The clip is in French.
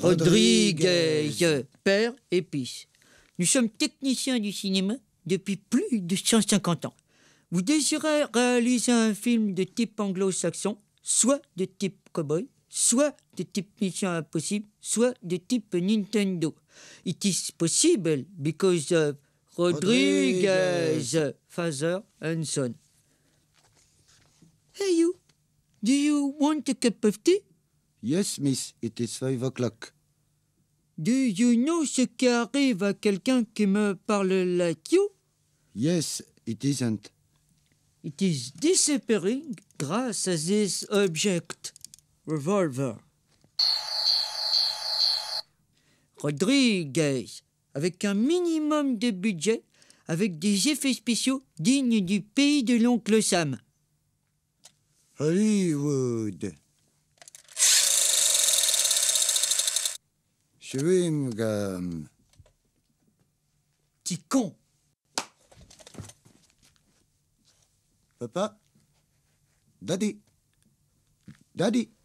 Rodriguez, père épice. Nous sommes techniciens du cinéma depuis plus de 150 ans. Vous désirez réaliser un film de type anglo-saxon, soit de type cowboy, soit de type Mission Impossible, soit de type Nintendo. It is possible because of Rodriguez, father and son. Hey you, do you want a cup of tea? Yes, miss, it is five o'clock. Do you know ce qui arrive à quelqu'un qui me parle like you? Yes, it isn't. It is disappearing grâce à this object, revolver. Rodriguez, avec un minimum de budget, avec des effets spéciaux dignes du pays de l'oncle Sam. Hollywood. suis un euh, Petit con Papa Daddy Daddy